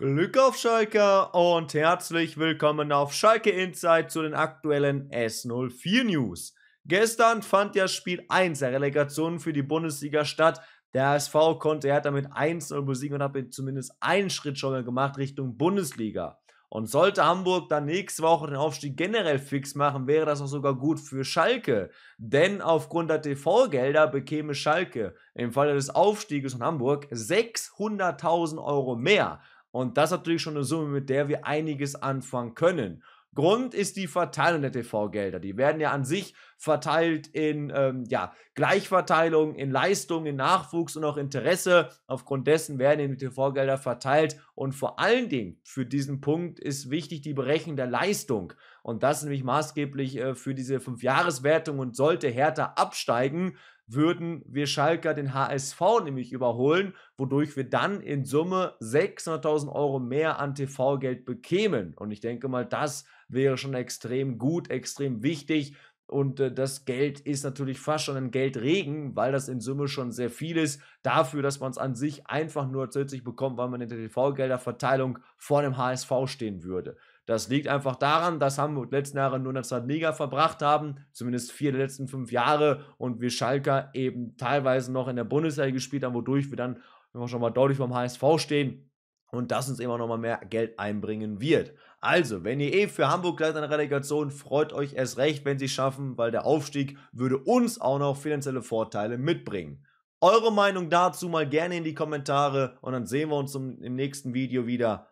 Glück auf Schalke und herzlich willkommen auf Schalke Insight zu den aktuellen S04 News. Gestern fand ja Spiel 1 der Relegation für die Bundesliga statt. Der SV konnte Hertha damit 1-0 besiegen und hat zumindest einen Schritt schon mal gemacht Richtung Bundesliga. Und sollte Hamburg dann nächste Woche den Aufstieg generell fix machen, wäre das auch sogar gut für Schalke. Denn aufgrund der TV-Gelder bekäme Schalke im Falle des Aufstieges von Hamburg 600.000 Euro mehr. Und das ist natürlich schon eine Summe, mit der wir einiges anfangen können. Grund ist die Verteilung der TV-Gelder. Die werden ja an sich verteilt in ähm, ja, Gleichverteilung, in Leistung, in Nachwuchs und auch Interesse. Aufgrund dessen werden die TV-Gelder verteilt. Und vor allen Dingen für diesen Punkt ist wichtig die Berechnung der Leistung. Und das ist nämlich maßgeblich äh, für diese Fünfjahreswertung und sollte Hertha absteigen, würden wir Schalker den HSV nämlich überholen, wodurch wir dann in Summe 600.000 Euro mehr an TV-Geld bekämen. Und ich denke mal, das wäre schon extrem gut, extrem wichtig. Und äh, das Geld ist natürlich fast schon ein Geldregen, weil das in Summe schon sehr viel ist. Dafür, dass man es an sich einfach nur zusätzlich bekommt, weil man in der TV-Gelderverteilung vor dem HSV stehen würde. Das liegt einfach daran, dass Hamburg letzten Jahre nur in der zweiten Liga verbracht haben, zumindest vier der letzten fünf Jahre und wir Schalker eben teilweise noch in der Bundesliga gespielt haben, wodurch wir dann wenn wir schon mal deutlich beim HSV stehen und das uns immer noch mal mehr Geld einbringen wird. Also, wenn ihr eh für Hamburg gleich eine Relegation, freut euch erst recht, wenn sie es schaffen, weil der Aufstieg würde uns auch noch finanzielle Vorteile mitbringen. Eure Meinung dazu mal gerne in die Kommentare und dann sehen wir uns im nächsten Video wieder.